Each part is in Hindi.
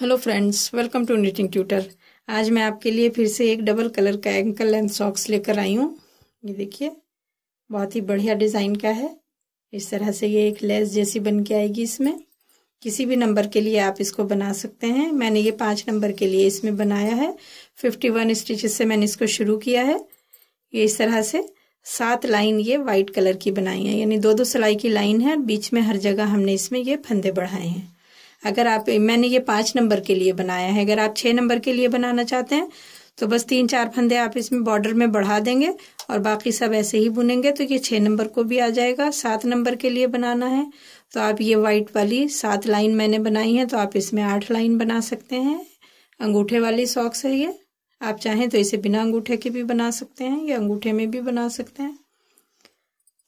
hello friends welcome to knitting tutor आज मैं आपके लिए फिर से एक डबल कलर का एंकल लेंथ सॉक्स लेकर आई हूँ ये देखिए बहुत ही बढ़िया डिज़ाइन का है इस तरह से ये एक लेस जैसी बन के आएगी इसमें किसी भी नंबर के लिए आप इसको बना सकते हैं मैंने ये पाँच नंबर के लिए इसमें बनाया है फिफ्टी वन स्टिचेस से मैंने इसको शुरू किया है ये इस तरह से सात लाइन ये वाइट कलर की बनाई है यानी दो दो सिलाई की लाइन है बीच में हर जगह हमने इसमें ये फंदे बढ़ाए हैं अगर आप मैंने ये पाँच नंबर के लिए बनाया है अगर आप छः नंबर के लिए बनाना चाहते हैं तो बस तीन चार फंदे आप इसमें बॉर्डर में बढ़ा देंगे और बाकी सब ऐसे ही बुनेंगे तो ये छः नंबर को भी आ जाएगा सात नंबर के लिए बनाना है तो आप ये वाइट वाली सात लाइन मैंने बनाई है तो आप इसमें आठ लाइन बना सकते हैं अंगूठे वाली सॉक्स है ये आप चाहें तो इसे बिना अंगूठे के भी बना सकते हैं या अंगूठे में भी बना सकते हैं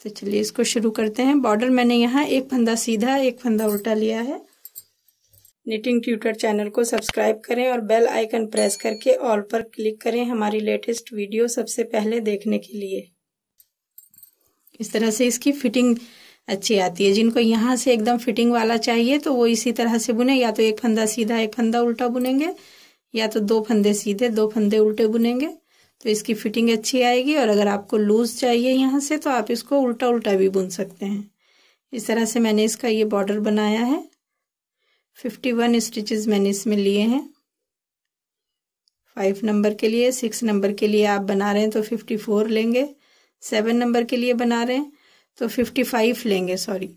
तो चलिए इसको शुरू करते हैं बॉर्डर मैंने यहाँ एक फंदा सीधा एक फंदा उल्टा लिया है निटिंग ट्यूटर चैनल को सब्सक्राइब करें और बेल आइकन प्रेस करके ऑल पर क्लिक करें हमारी लेटेस्ट वीडियो सबसे पहले देखने के लिए इस तरह से इसकी फिटिंग अच्छी आती है जिनको यहाँ से एकदम फिटिंग वाला चाहिए तो वो इसी तरह से बुने या तो एक फंदा सीधा एक फंदा उल्टा बुनेंगे या तो दो फंदे सीधे दो फंदे उल्टे बुनेंगे तो इसकी फिटिंग अच्छी आएगी और अगर आपको लूज चाहिए यहाँ से तो आप इसको उल्टा उल्टा भी बुन सकते हैं इस तरह से मैंने इसका ये बॉर्डर बनाया है फिफ्टी वन स्टिचेज मैंने इसमें लिए हैं फाइव नंबर के लिए सिक्स नंबर के लिए आप बना रहे हैं तो फिफ्टी फोर लेंगे सेवन नंबर के लिए बना रहे हैं तो फिफ्टी फाइव लेंगे सॉरी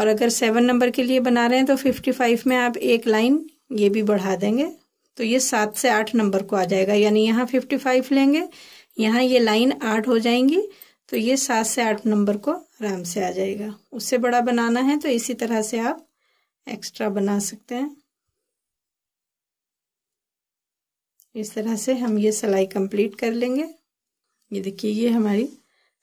और अगर सेवन नंबर के लिए बना रहे हैं तो फिफ्टी फाइव में आप एक लाइन ये भी बढ़ा देंगे तो ये सात से आठ नंबर को आ जाएगा यानी यहाँ फिफ्टी फाइव लेंगे यहाँ ये लाइन आठ हो जाएंगी तो ये सात से आठ नंबर को आराम से आ जाएगा उससे बड़ा बनाना है तो इसी तरह से आप एक्स्ट्रा बना सकते हैं इस तरह से हम ये सिलाई कंप्लीट कर लेंगे ये देखिए ये हमारी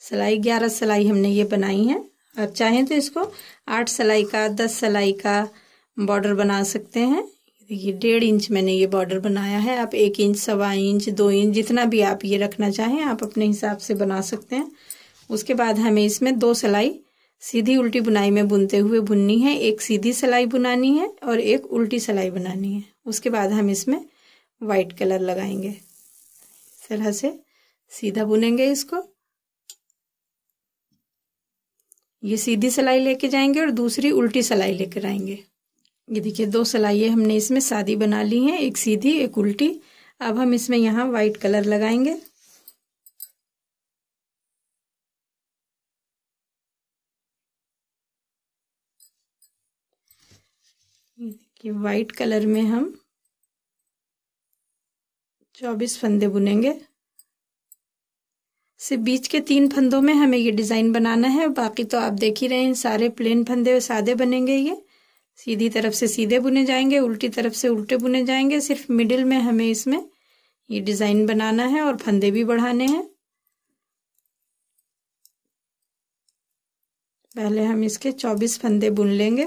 सिलाई ग्यारह सिलाई हमने ये बनाई है आप चाहें तो इसको आठ सिलाई का दस सिलाई का बॉर्डर बना सकते हैं देखिए डेढ़ इंच मैंने ये बॉर्डर बनाया है आप एक इंच सवा इंच दो इंच जितना भी आप ये रखना चाहें आप अपने हिसाब से बना सकते हैं उसके बाद हमें इसमें दो सिलाई सीधी उल्टी बुनाई में बुनते हुए बुननी है एक सीधी सिलाई बुनानी है और एक उल्टी सिलाई बनानी है उसके बाद हम इसमें वाइट कलर लगाएंगे इस तरह से सीधा बुनेंगे इसको ये सीधी सिलाई लेके जाएंगे और दूसरी उल्टी सिलाई लेकर आएंगे ये देखिए दो सिलाइए हमने इसमें सादी बना ली हैं एक सीधी एक उल्टी अब हम इसमें यहाँ वाइट कलर लगाएंगे कि वाइट कलर में हम चौबीस फंदे बुनेंगे से बीच के तीन फंदों में हमें ये डिज़ाइन बनाना है बाकी तो आप देख ही रहे हैं सारे प्लेन फंदे सादे बनेंगे ये सीधी तरफ से सीधे बुने जाएंगे उल्टी तरफ से उल्टे बुने जाएंगे सिर्फ मिडिल में हमें इसमें ये डिज़ाइन बनाना है और फंदे भी बढ़ाने हैं पहले हम इसके 24 फंदे बुन लेंगे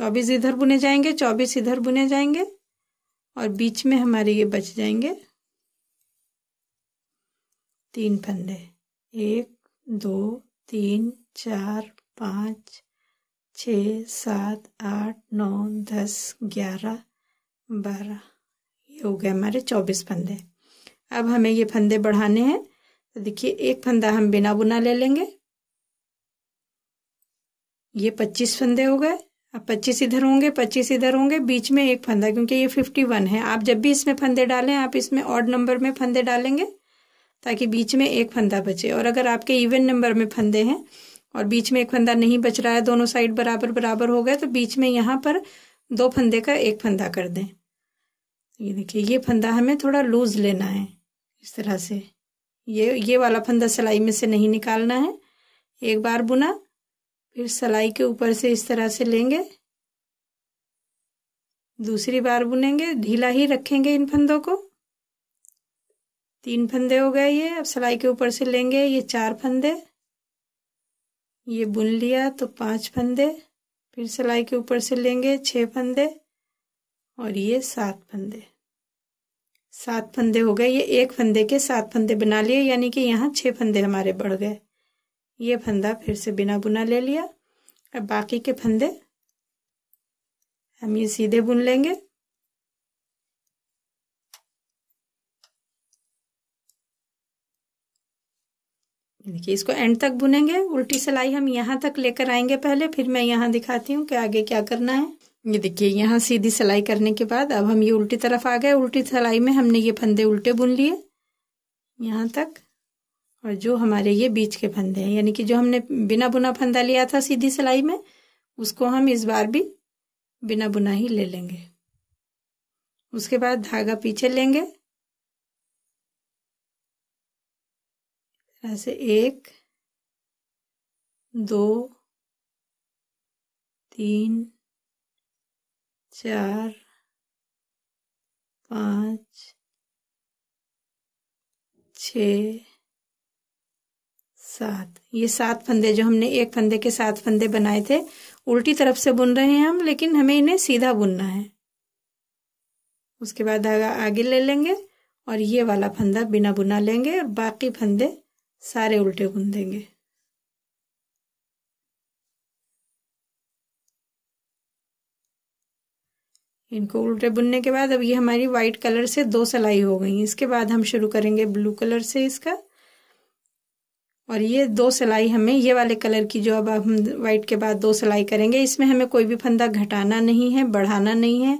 चौबीस इधर बुने जाएंगे चौबीस इधर बुने जाएंगे और बीच में हमारे ये बच जाएंगे तीन फंदे एक दो तीन चार पाँच छ सात आठ नौ दस ग्यारह बारह ये हो गए हमारे चौबीस फंदे अब हमें ये फंदे बढ़ाने हैं तो देखिए एक फंदा हम बिना बुना ले लेंगे ये पच्चीस फंदे हो गए अब पच्चीस इधर होंगे पच्चीस इधर होंगे बीच में एक फंदा क्योंकि ये फिफ्टी वन है आप जब भी इसमें फंदे डालें आप इसमें ऑड नंबर में फंदे डालेंगे ताकि बीच में एक फंदा बचे और अगर आपके इवन नंबर में फंदे हैं और बीच में एक फंदा नहीं बच रहा है दोनों साइड बराबर बराबर हो गए तो बीच में यहाँ पर दो फंदे का एक फंदा कर दें ये देखिए ये फंदा हमें थोड़ा लूज लेना है इस तरह से ये ये वाला फंदा सिलाई में से नहीं निकालना है एक बार बुना फिर सलाई के ऊपर से इस तरह से लेंगे दूसरी बार बुनेंगे ढीला ही रखेंगे इन फंदों को तीन फंदे हो गए ये अब सलाई के ऊपर से लेंगे ये चार फंदे ये बुन लिया तो पांच फंदे फिर सलाई के ऊपर से लेंगे छह फंदे और ये सात फंदे सात फंदे हो गए ये एक फंदे के सात फंदे बना लिए यानी कि यहाँ छह फंदे हमारे बढ़ गए ये फंदा फिर से बिना बुना ले लिया अब बाकी के फंदे हम ये सीधे बुन लेंगे देखिए इसको एंड तक बुनेंगे उल्टी सिलाई हम यहाँ तक लेकर आएंगे पहले फिर मैं यहाँ दिखाती हूँ कि आगे क्या करना है ये देखिए यहाँ सीधी सिलाई करने के बाद अब हम ये उल्टी तरफ आ गए उल्टी सिलाई में हमने ये फंदे उल्टे बुन लिए यहाँ तक और जो हमारे ये बीच के फंदे हैं यानी कि जो हमने बिना बुना फंदा लिया था सीधी सिलाई में उसको हम इस बार भी बिना बुना ही ले लेंगे उसके बाद धागा पीछे लेंगे ऐसे एक दो तीन चार पाँच छ सात ये सात फंदे जो हमने एक फंदे के सात फंदे बनाए थे उल्टी तरफ से बुन रहे हैं हम लेकिन हमें इन्हें सीधा बुनना है उसके बाद धागा आगे ले लेंगे और ये वाला फंदा बिना बुना लेंगे और बाकी फंदे सारे उल्टे बुन देंगे इनको उल्टे बुनने के बाद अब ये हमारी व्हाइट कलर से दो सलाई हो गई इसके बाद हम शुरू करेंगे ब्लू कलर से इसका और ये दो सिलाई हमें ये वाले कलर की जो अब हम व्हाइट के बाद दो सिलाई करेंगे इसमें हमें कोई भी फंदा घटाना नहीं है बढ़ाना नहीं है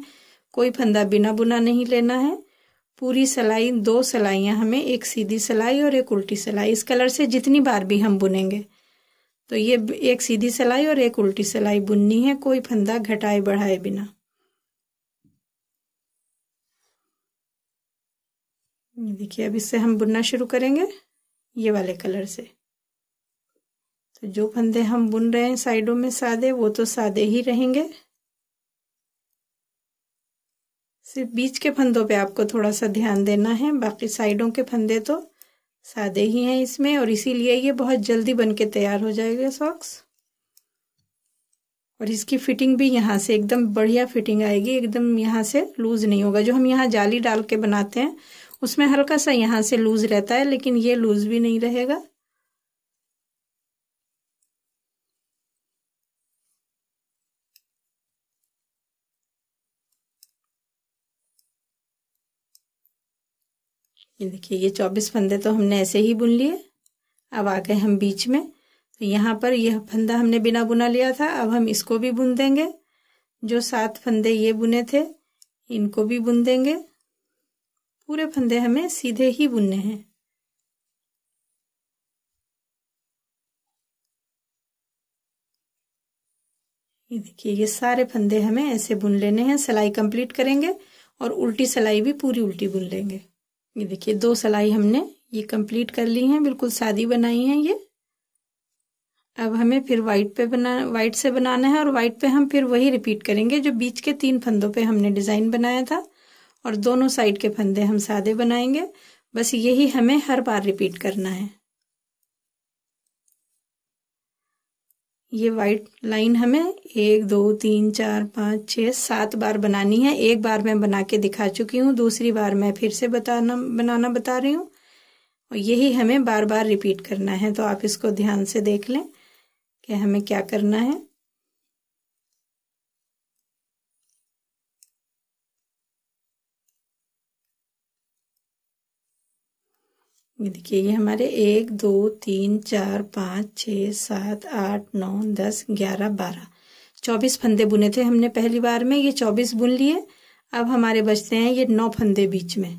कोई फंदा बिना बुना नहीं लेना है पूरी सिलाई दो सिलाइयाँ हमें एक सीधी सिलाई और एक उल्टी सिलाई इस कलर से जितनी बार भी हम बुनेंगे तो ये एक सीधी सिलाई और एक उल्टी सिलाई बुननी है कोई फंदा घटाए बढ़ाए बिना देखिए अब इससे हम बुनना शुरू करेंगे ये वाले कलर से तो जो फंदे हम बुन रहे हैं साइडों में सादे वो तो सादे ही रहेंगे सिर्फ बीच के फंदों पे आपको थोड़ा सा ध्यान देना है बाकी साइडों के फंदे तो सादे ही हैं इसमें और इसीलिए ये बहुत जल्दी बन के तैयार हो जाएगा सॉक्स और इसकी फिटिंग भी यहाँ से एकदम बढ़िया फिटिंग आएगी एकदम यहाँ से लूज नहीं होगा जो हम यहाँ जाली डाल के बनाते हैं उसमें हल्का सा यहाँ से लूज रहता है लेकिन ये लूज भी नहीं रहेगा ये देखिए ये चौबीस फंदे तो हमने ऐसे ही बुन लिए अब आ गए हम बीच में तो यहाँ पर यह फंदा हमने बिना बुना लिया था अब हम इसको भी बुन देंगे जो सात फंदे ये बुने थे इनको भी बुन देंगे पूरे फंदे हमें सीधे ही बुनने हैं ये देखिए ये सारे फंदे हमें ऐसे बुन लेने हैं सिलाई कंप्लीट करेंगे और उल्टी सिलाई भी पूरी उल्टी बुन लेंगे ये देखिए दो सलाई हमने ये कंप्लीट कर ली हैं बिल्कुल सादी बनाई हैं ये अब हमें फिर वाइट पे बना वाइट से बनाना है और वाइट पे हम फिर वही रिपीट करेंगे जो बीच के तीन फंदों पे हमने डिज़ाइन बनाया था और दोनों साइड के फंदे हम सादे बनाएंगे बस यही हमें हर बार रिपीट करना है ये वाइट लाइन हमें एक दो तीन चार पाँच छः सात बार बनानी है एक बार मैं बना के दिखा चुकी हूँ दूसरी बार मैं फिर से बताना बनाना बता रही हूँ और यही हमें बार बार रिपीट करना है तो आप इसको ध्यान से देख लें कि हमें क्या करना है ये देखिए ये हमारे एक दो तीन चार पाँच छ सात आठ नौ दस ग्यारह बारह चौबीस फंदे बुने थे हमने पहली बार में ये चौबीस बुन लिए अब हमारे बचते हैं ये नौ फंदे बीच में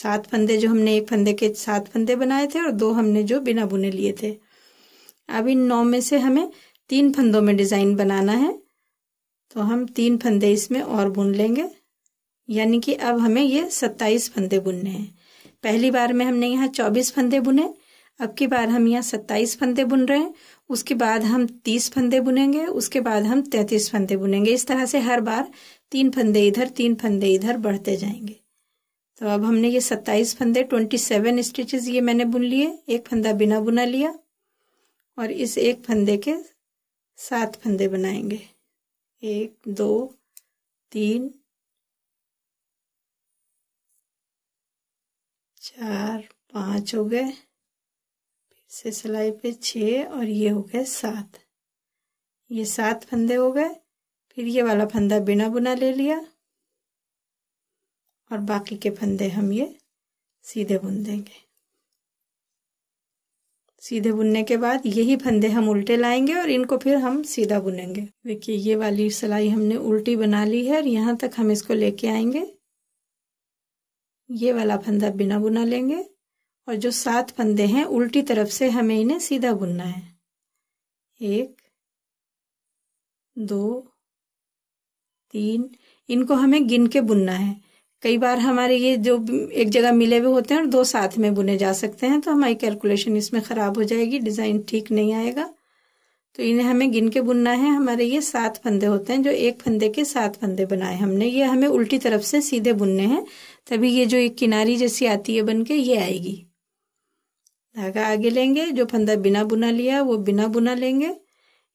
सात फंदे जो हमने एक फंदे के सात फंदे बनाए थे और दो हमने जो बिना बुने लिए थे अब इन नौ में से हमें तीन फंदों में डिज़ाइन बनाना है तो हम तीन फंदे इसमें और बुन लेंगे यानी कि अब हमें ये सत्ताईस फंदे बुनने हैं पहली बार में हमने यहाँ चौबीस फंदे बुने अब की बार हम यहाँ सत्ताईस फंदे बुन रहे हैं उसके बाद हम तीस फंदे बुनेंगे उसके बाद हम तैतीस फंदे बुनेंगे इस तरह से हर बार तीन फंदे इधर तीन फंदे इधर बढ़ते जाएंगे तो अब हमने ये सत्ताईस फंदे ट्वेंटी सेवन स्टिचेज ये मैंने बुन लिए एक फंदा बिना बुना लिया और इस एक फंदे के सात फंदे बनाएंगे एक दो तीन चार पाँच हो गए फिर से सिलाई पे छः और ये हो गए सात ये सात फंदे हो गए फिर ये वाला फंदा बिना बुना ले लिया और बाकी के फंदे हम ये सीधे बुन देंगे सीधे बुनने के बाद यही फंदे हम उल्टे लाएंगे और इनको फिर हम सीधा बुनेंगे देखिए ये वाली सिलाई हमने उल्टी बना ली है और यहाँ तक हम इसको लेके आएंगे ये वाला फंदा बिना बुना लेंगे और जो सात फंदे हैं उल्टी तरफ से हमें इन्हें सीधा बुनना है एक दो तीन इनको हमें गिन के बुनना है कई बार हमारे ये जो एक जगह मिले हुए होते हैं और दो साथ में बुने जा सकते हैं तो हमारी कैलकुलेशन इसमें ख़राब हो जाएगी डिज़ाइन ठीक नहीं आएगा तो इन्हें हमें गिन के बुनना है हमारे ये सात फंदे होते हैं जो एक फंदे के सात फंदे बनाए हमने ये हमें उल्टी तरफ से सीधे बुनने हैं तभी ये जो एक किनारी जैसी आती है बन के ये आएगी धागा आगे लेंगे जो फंदा बिना बुना लिया वो बिना बुना लेंगे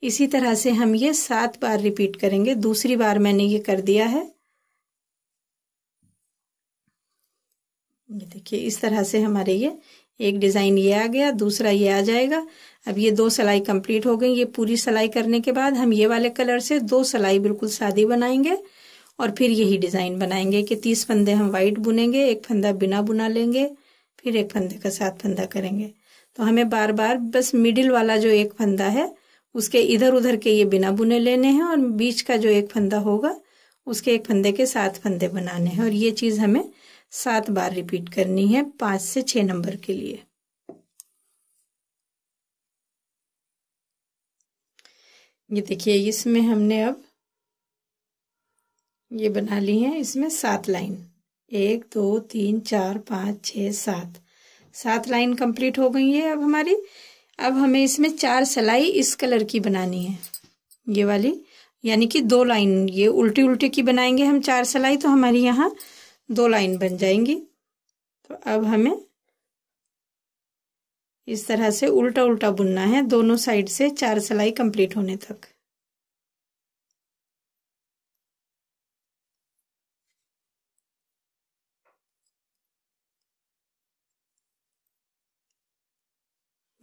इसी तरह से हम ये सात बार रिपीट करेंगे दूसरी बार मैंने ये कर दिया है ये देखिए इस तरह से हमारे ये एक डिज़ाइन ये आ गया दूसरा ये आ जाएगा अब ये दो सिलाई कंप्लीट हो गई ये पूरी सिलाई करने के बाद हम ये वाले कलर से दो सिलाई बिल्कुल सादी बनाएंगे और फिर यही डिज़ाइन बनाएंगे कि तीस फंदे हम वाइट बुनेंगे एक फंदा बिना बुना लेंगे फिर एक फंदे का सात फंदा करेंगे तो हमें बार बार बस मिडिल वाला जो एक फंदा है उसके इधर उधर के ये बिना बुने लेने हैं और बीच का जो एक फंदा होगा उसके एक फंदे के सात फंदे बनाने हैं और ये चीज़ हमें सात बार रिपीट करनी है पाँच से छः नंबर के लिए ये देखिए इसमें हमने अब ये बना ली है इसमें सात लाइन एक दो तीन चार पाँच छ सात सात लाइन कंप्लीट हो गई है अब हमारी अब हमें इसमें चार सलाई इस कलर की बनानी है ये वाली यानी कि दो लाइन ये उल्टी उल्टी की बनाएंगे हम चार सिलाई तो हमारी यहाँ दो लाइन बन जाएंगी तो अब हमें इस तरह से उल्टा उल्टा बुनना है दोनों साइड से चार सिलाई कंप्लीट होने तक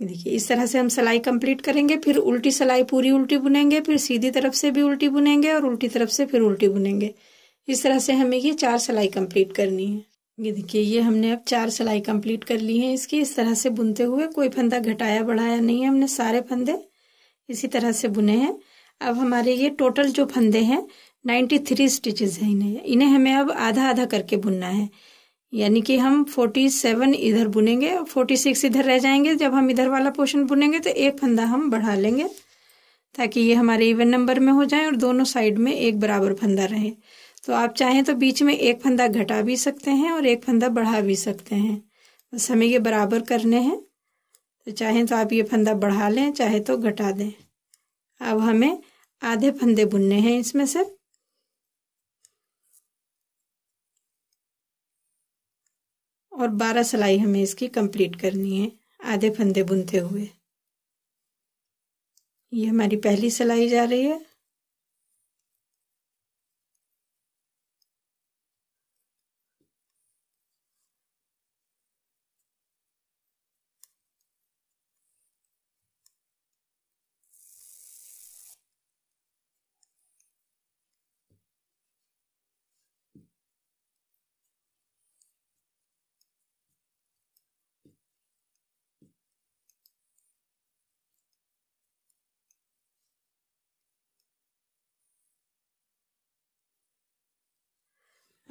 देखिए इस तरह से हम सिलाई कंप्लीट करेंगे फिर उल्टी सिलाई पूरी उल्टी बुनेंगे फिर सीधी तरफ से भी उल्टी बुनेंगे और उल्टी तरफ से फिर उल्टी बुनेंगे इस तरह से हमें ये चार सिलाई कंप्लीट करनी है ये देखिए ये हमने अब चार सिलाई कंप्लीट कर ली है इसकी इस तरह से बुनते हुए कोई फंदा घटाया बढ़ाया नहीं है हमने सारे फंदे इसी तरह से बुने हैं अब हमारे ये टोटल जो फंदे हैं नाइन्टी थ्री स्टिचेज हैं इन्हें इन्हें हमें अब आधा आधा करके बुनना है यानी कि हम फोर्टी सेवन इधर बुनेंगे और फोर्टी सिक्स इधर रह जाएंगे जब हम इधर वाला पोर्शन बुनेंगे तो एक फंदा हम बढ़ा लेंगे ताकि ये हमारे इवन नंबर में हो जाए और दोनों साइड में एक बराबर फंदा रहे तो आप चाहें तो बीच में एक फंदा घटा भी सकते हैं और एक फंदा बढ़ा भी सकते हैं बस हमें ये बराबर करने हैं तो चाहें तो आप ये फंदा बढ़ा लें चाहे तो घटा दें अब हमें आधे फंदे बुनने हैं इसमें से और बारह सिलाई हमें इसकी कंप्लीट करनी है आधे फंदे बुनते हुए ये हमारी पहली सिलाई जा रही है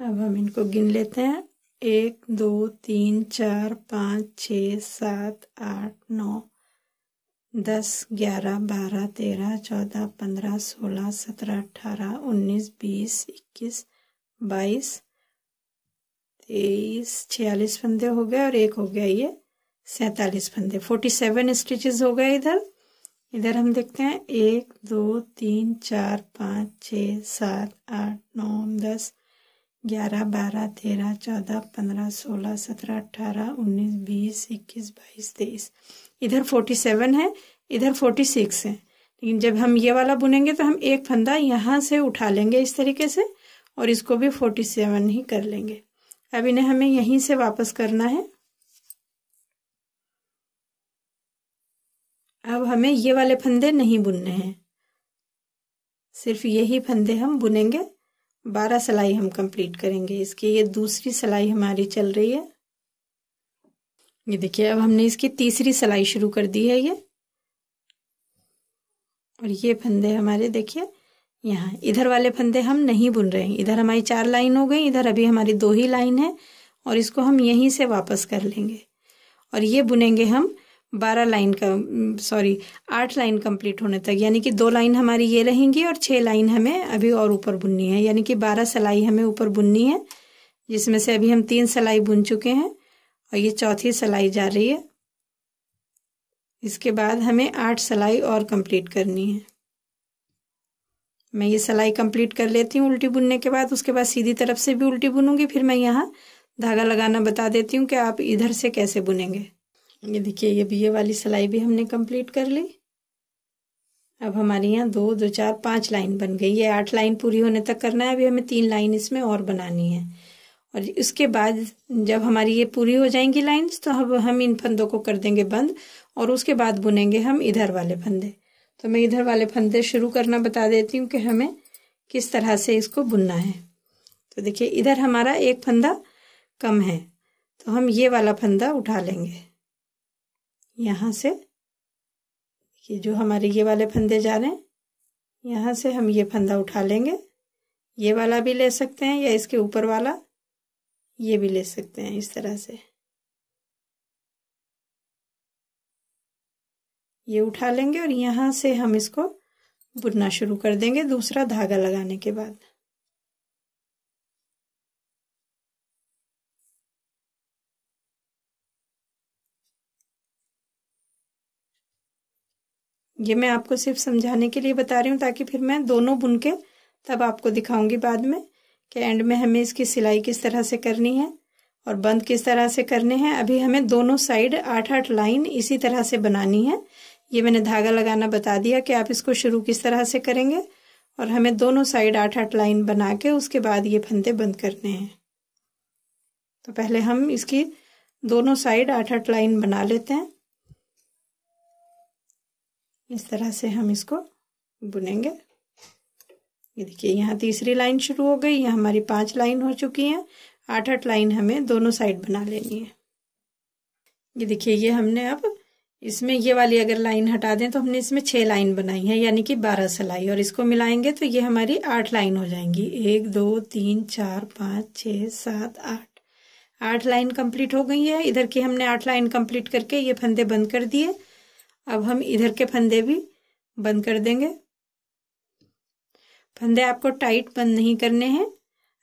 अब हम इनको गिन लेते हैं एक दो तीन चार पाँच छ सात आठ नौ दस ग्यारह बारह तेरह चौदह पंद्रह सोलह सत्रह अठारह उन्नीस बीस इक्कीस बाईस तेईस छियालीस फंदे हो गए और एक हो गया ये सैतालीस फंदे फोर्टी सेवन स्टिचेज हो गए इधर इधर हम देखते हैं एक दो तीन चार पाँच छ सात आठ नौ दस ग्यारह बारह तेरह चौदह पंद्रह सोलह सत्रह अट्ठारह उन्नीस बीस इक्कीस बाईस तेईस इधर फोर्टी सेवन है इधर फोर्टी सिक्स है लेकिन जब हम ये वाला बुनेंगे तो हम एक फंदा यहाँ से उठा लेंगे इस तरीके से और इसको भी फोर्टी सेवन ही कर लेंगे अब इन्हें हमें यहीं से वापस करना है अब हमें ये वाले फंदे नहीं बुनने हैं सिर्फ यही फंदे हम बुनेंगे बारह सिलाई हम कंप्लीट करेंगे इसकी ये दूसरी सिलाई हमारी चल रही है ये देखिए अब हमने इसकी तीसरी सिलाई शुरू कर दी है ये और ये फंदे हमारे देखिए यहाँ इधर वाले फंदे हम नहीं बुन रहे हैं इधर हमारी चार लाइन हो गई इधर अभी हमारी दो ही लाइन है और इसको हम यहीं से वापस कर लेंगे और ये बुनेंगे हम बारह लाइन का सॉरी आठ लाइन कंप्लीट होने तक यानी कि दो लाइन हमारी ये रहेंगी और छह लाइन हमें अभी और ऊपर बुननी है यानी कि बारह सिलाई हमें ऊपर बुननी है जिसमें से अभी हम तीन सिलाई बुन चुके हैं और ये चौथी सिलाई जा रही है इसके बाद हमें आठ सिलाई और कंप्लीट करनी है मैं ये सिलाई कंप्लीट कर लेती हूँ उल्टी बुनने के बाद उसके बाद सीधी तरफ से भी उल्टी बुनूंगी फिर मैं यहाँ धागा लगाना बता देती हूँ कि आप इधर से कैसे बुनेंगे ये देखिए ये भी ये वाली सिलाई भी हमने कंप्लीट कर ली अब हमारे यहाँ दो दो चार पाँच लाइन बन गई है आठ लाइन पूरी होने तक करना है अभी हमें तीन लाइन इसमें और बनानी है और इसके बाद जब हमारी ये पूरी हो जाएंगी लाइंस तो अब हम इन फंदों को कर देंगे बंद और उसके बाद बुनेंगे हम इधर वाले फंदे तो मैं इधर वाले फंदे शुरू करना बता देती हूँ कि हमें किस तरह से इसको बुनना है तो देखिए इधर हमारा एक फंदा कम है तो हम ये वाला फंदा उठा लेंगे यहाँ से ये जो हमारे ये वाले फंदे जा रहे हैं यहाँ से हम ये फंदा उठा लेंगे ये वाला भी ले सकते हैं या इसके ऊपर वाला ये भी ले सकते हैं इस तरह से ये उठा लेंगे और यहाँ से हम इसको बुनना शुरू कर देंगे दूसरा धागा लगाने के बाद ये मैं आपको सिर्फ समझाने के लिए बता रही हूँ ताकि फिर मैं दोनों बुन के तब आपको दिखाऊंगी बाद में कि एंड में हमें इसकी सिलाई किस तरह से करनी है और बंद किस तरह से करने हैं अभी हमें दोनों साइड आठ आठ लाइन इसी तरह से बनानी है ये मैंने धागा लगाना बता दिया कि आप इसको शुरू किस तरह से करेंगे और हमें दोनों साइड आठ आठ लाइन बना के उसके बाद ये फंदे बंद करने हैं तो पहले हम इसकी दोनों साइड आठ आठ लाइन बना लेते हैं इस तरह से हम इसको बुनेंगे ये देखिए यहाँ तीसरी लाइन शुरू हो गई यहाँ हमारी पांच लाइन हो चुकी हैं आठ आठ लाइन हमें दोनों साइड बना लेनी है ये देखिए ये हमने अब इसमें ये वाली अगर लाइन हटा दें तो हमने इसमें छह लाइन बनाई है यानी कि बारह सिलाई और इसको मिलाएंगे तो ये हमारी आठ लाइन हो जाएंगी एक दो तीन चार पाँच छः सात आठ आठ लाइन कंप्लीट हो गई है इधर की हमने आठ लाइन कंप्लीट करके ये फंदे बंद कर दिए अब हम इधर के फंदे भी बंद कर देंगे फंदे आपको टाइट बंद नहीं करने हैं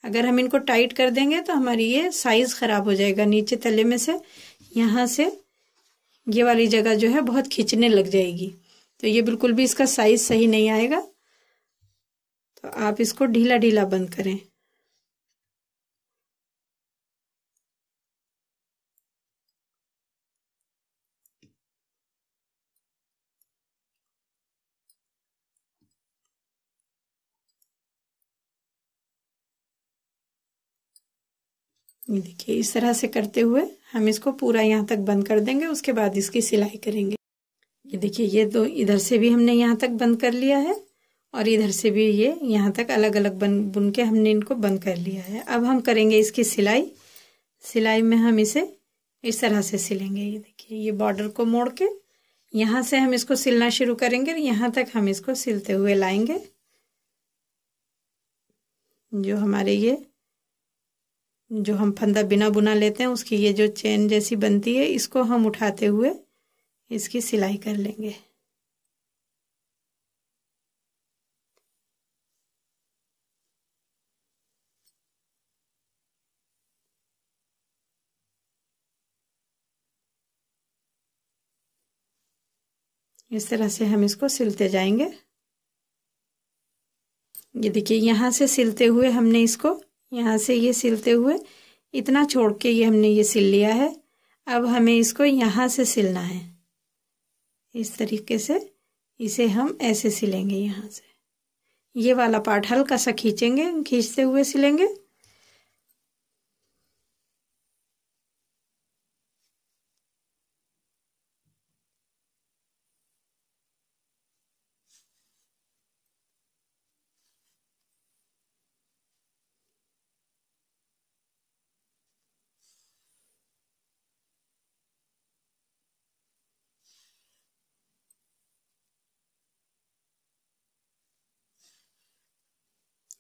अगर हम इनको टाइट कर देंगे तो हमारी ये साइज खराब हो जाएगा नीचे तले में से यहां से ये वाली जगह जो है बहुत खींचने लग जाएगी तो ये बिल्कुल भी इसका साइज सही नहीं आएगा तो आप इसको ढीला ढीला बंद करें ये देखिए इस तरह से करते हुए हम इसको पूरा यहाँ तक बंद कर देंगे उसके बाद इसकी सिलाई करेंगे ये देखिए ये दो इधर से भी हमने यहाँ तक बंद कर लिया है और इधर से भी ये यहाँ तक अलग अलग बन बुन के हमने इनको बंद कर लिया है अब हम करेंगे इसकी सिलाई सिलाई में हम इसे इस तरह से सिलेंगे ये देखिए ये बॉर्डर को मोड़ के यहाँ से हम इसको सिलना शुरू करेंगे यहाँ तक हम इसको सिलते हुए लाएंगे जो हमारे ये जो हम फंदा बिना बुना लेते हैं उसकी ये जो चेन जैसी बनती है इसको हम उठाते हुए इसकी सिलाई कर लेंगे इस तरह से हम इसको सिलते जाएंगे ये देखिए यहाँ से सिलते हुए हमने इसको यहाँ से ये सिलते हुए इतना छोड़ के ये हमने ये सिल लिया है अब हमें इसको यहाँ से सिलना है इस तरीके से इसे हम ऐसे सिलेंगे यहाँ से ये वाला पार्ट हल्का सा खींचेंगे खींचते हुए सिलेंगे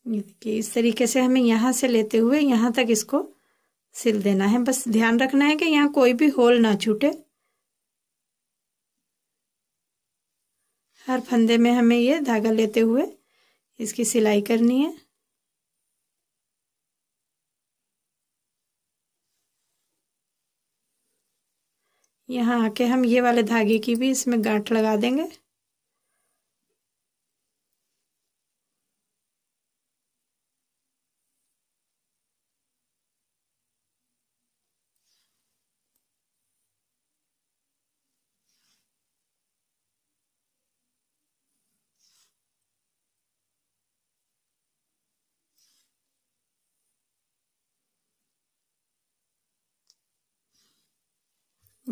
ये देखिए इस तरीके से हमें यहाँ से लेते हुए यहाँ तक इसको सिल देना है बस ध्यान रखना है कि यहाँ कोई भी होल ना छूटे हर फंदे में हमें ये धागा लेते हुए इसकी सिलाई करनी है यहाँ आके हम ये वाले धागे की भी इसमें गांठ लगा देंगे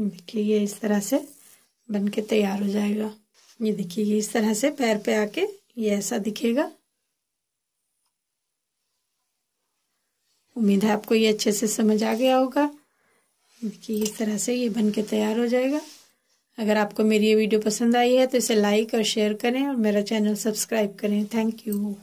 देखिए ये इस तरह से बन के तैयार हो जाएगा ये देखिए ये इस तरह से पैर पे आके ये ऐसा दिखेगा उम्मीद है आपको ये अच्छे से समझ आ गया होगा देखिए इस तरह से ये बन के तैयार हो जाएगा अगर आपको मेरी ये वीडियो पसंद आई है तो इसे लाइक और शेयर करें और मेरा चैनल सब्सक्राइब करें थैंक यू